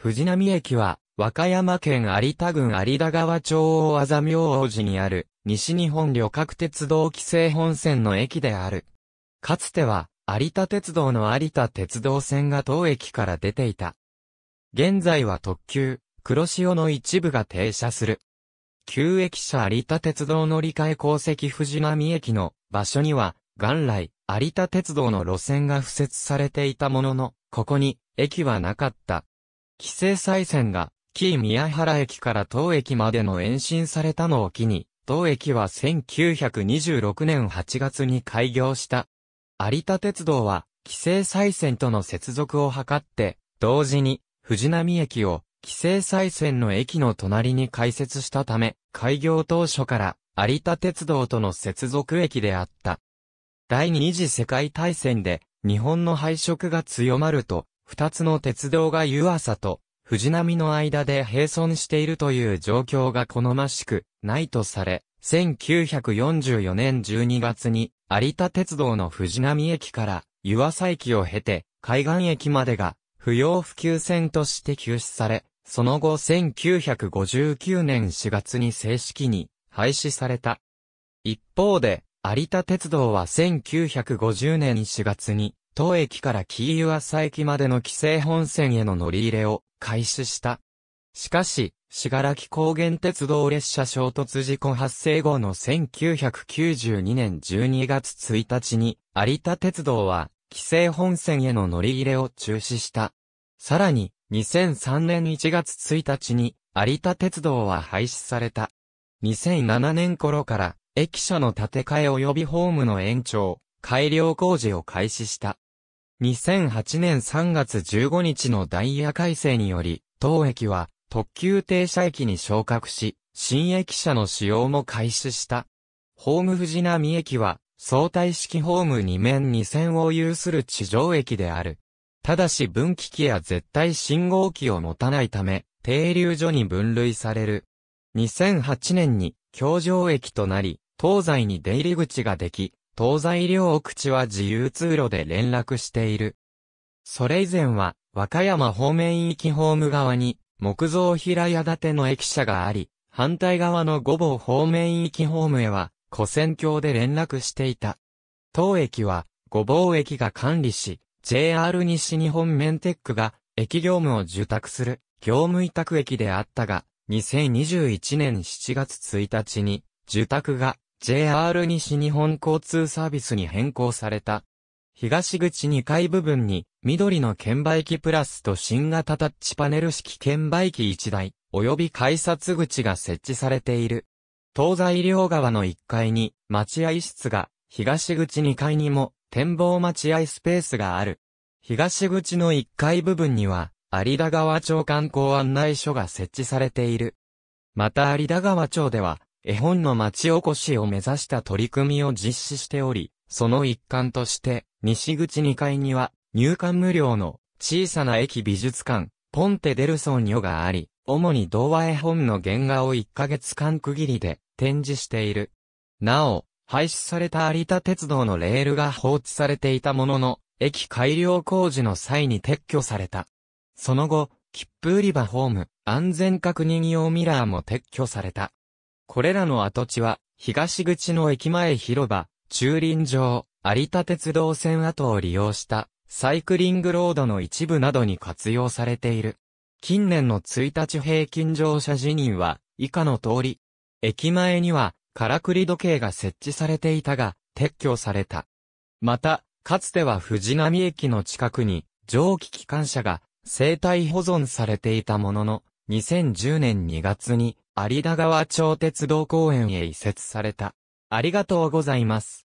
藤波駅は、和歌山県有田郡有田川町大麻明王寺にある、西日本旅客鉄道規制本線の駅である。かつては、有田鉄道の有田鉄道線が当駅から出ていた。現在は特急、黒潮の一部が停車する。旧駅舎有田鉄道乗り換え鉱石藤波駅の場所には、元来、有田鉄道の路線が付設されていたものの、ここに、駅はなかった。規制再線が、紀伊宮原駅から当駅までの延伸されたのを機に、当駅は1926年8月に開業した。有田鉄道は、規制再線との接続を図って、同時に、藤波駅を、規制再線の駅の隣に開設したため、開業当初から有田鉄道との接続駅であった。第二次世界大戦で日本の敗色が強まると、二つの鉄道が湯浅と藤波の間で並存しているという状況が好ましくないとされ、1944年12月に有田鉄道の藤波駅から湯浅駅を経て海岸駅までが不要不急線として休止され、その後1959年4月に正式に廃止された。一方で、有田鉄道は1950年4月に当駅からキーユアサ駅までの規制本線への乗り入れを開始した。しかし、しがらき高原鉄道列車衝突事故発生後の1992年12月1日に、有田鉄道は、規制本線への乗り入れを中止した。さらに、2003年1月1日に、有田鉄道は廃止された。2007年頃から、駅舎の建て替え及びホームの延長、改良工事を開始した。2008年3月15日のダイヤ改正により、当駅は特急停車駅に昇格し、新駅舎の使用も開始した。ホーム藤波駅は相対式ホーム2面2線を有する地上駅である。ただし分岐器や絶対信号機を持たないため、停留所に分類される。2008年に、京上駅となり、東西に出入り口ができ、東西両奥地は自由通路で連絡している。それ以前は、和歌山方面行きホーム側に、木造平屋建ての駅舎があり、反対側の五房方面行きホームへは、古戦橋で連絡していた。当駅は、五房駅が管理し、JR 西日本メンテックが、駅業務を受託する、業務委託駅であったが、2021年7月1日に、受託が、JR 西日本交通サービスに変更された。東口2階部分に、緑の券売機プラスと新型タッチパネル式券売機1台、及び改札口が設置されている。東西両側の1階に、待合室が、東口2階にも、展望待合スペースがある。東口の1階部分には、有田川町観光案内所が設置されている。また有田川町では、絵本の町おこしを目指した取り組みを実施しており、その一環として、西口2階には、入館無料の小さな駅美術館、ポンテデルソンヨがあり、主に童話絵本の原画を1ヶ月間区切りで展示している。なお、廃止された有田鉄道のレールが放置されていたものの、駅改良工事の際に撤去された。その後、切符売り場ホーム、安全確認用ミラーも撤去された。これらの跡地は、東口の駅前広場、駐輪場、有田鉄道線跡を利用したサイクリングロードの一部などに活用されている。近年の1日平均乗車辞任は以下の通り。駅前にはからくり時計が設置されていたが撤去された。また、かつては藤波駅の近くに蒸気機関車が生態保存されていたものの2010年2月に有田川町鉄道公園へ移設された。ありがとうございます。